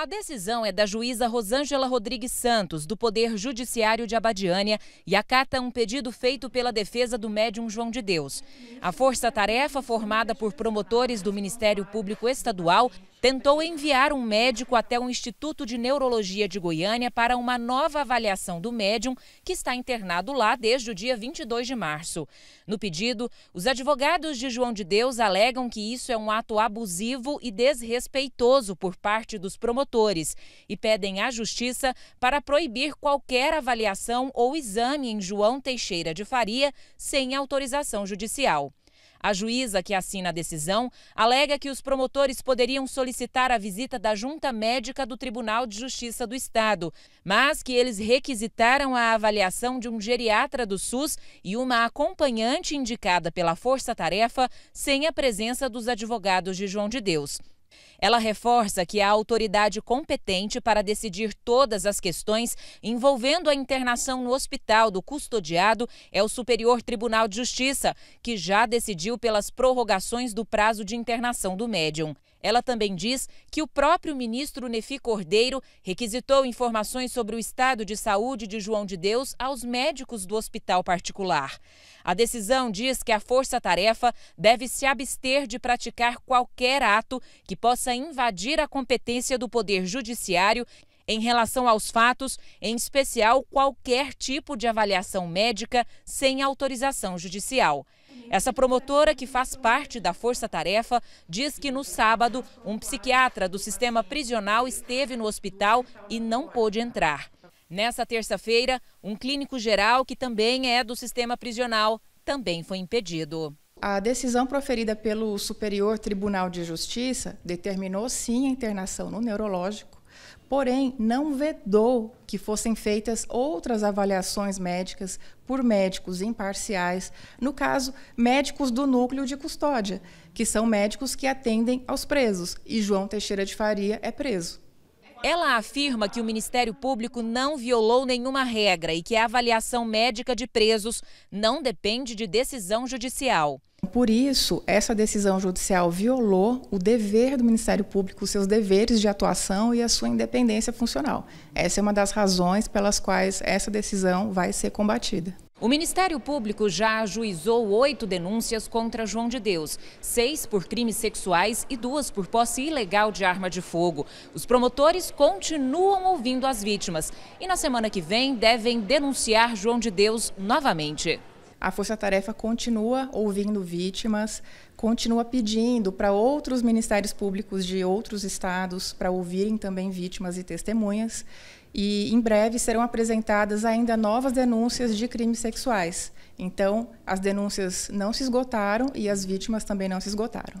A decisão é da juíza Rosângela Rodrigues Santos, do Poder Judiciário de Abadiânia, e acata um pedido feito pela defesa do médium João de Deus. A força-tarefa, formada por promotores do Ministério Público Estadual, tentou enviar um médico até o Instituto de Neurologia de Goiânia para uma nova avaliação do médium, que está internado lá desde o dia 22 de março. No pedido, os advogados de João de Deus alegam que isso é um ato abusivo e desrespeitoso por parte dos promotores e pedem à Justiça para proibir qualquer avaliação ou exame em João Teixeira de Faria sem autorização judicial. A juíza que assina a decisão alega que os promotores poderiam solicitar a visita da junta médica do Tribunal de Justiça do Estado, mas que eles requisitaram a avaliação de um geriatra do SUS e uma acompanhante indicada pela Força Tarefa sem a presença dos advogados de João de Deus. Ela reforça que a autoridade competente para decidir todas as questões envolvendo a internação no hospital do custodiado é o Superior Tribunal de Justiça, que já decidiu pelas prorrogações do prazo de internação do médium. Ela também diz que o próprio ministro Nefi Cordeiro requisitou informações sobre o estado de saúde de João de Deus aos médicos do hospital particular. A decisão diz que a força-tarefa deve se abster de praticar qualquer ato que possa invadir a competência do Poder Judiciário em relação aos fatos, em especial qualquer tipo de avaliação médica sem autorização judicial. Essa promotora, que faz parte da Força Tarefa, diz que no sábado, um psiquiatra do sistema prisional esteve no hospital e não pôde entrar. Nessa terça-feira, um clínico geral, que também é do sistema prisional, também foi impedido. A decisão proferida pelo Superior Tribunal de Justiça determinou sim a internação no neurológico, porém não vedou que fossem feitas outras avaliações médicas por médicos imparciais, no caso, médicos do núcleo de custódia, que são médicos que atendem aos presos, e João Teixeira de Faria é preso. Ela afirma que o Ministério Público não violou nenhuma regra e que a avaliação médica de presos não depende de decisão judicial por isso, essa decisão judicial violou o dever do Ministério Público, os seus deveres de atuação e a sua independência funcional. Essa é uma das razões pelas quais essa decisão vai ser combatida. O Ministério Público já ajuizou oito denúncias contra João de Deus, seis por crimes sexuais e duas por posse ilegal de arma de fogo. Os promotores continuam ouvindo as vítimas e na semana que vem devem denunciar João de Deus novamente a Força Tarefa continua ouvindo vítimas, continua pedindo para outros ministérios públicos de outros estados para ouvirem também vítimas e testemunhas. E em breve serão apresentadas ainda novas denúncias de crimes sexuais. Então, as denúncias não se esgotaram e as vítimas também não se esgotaram.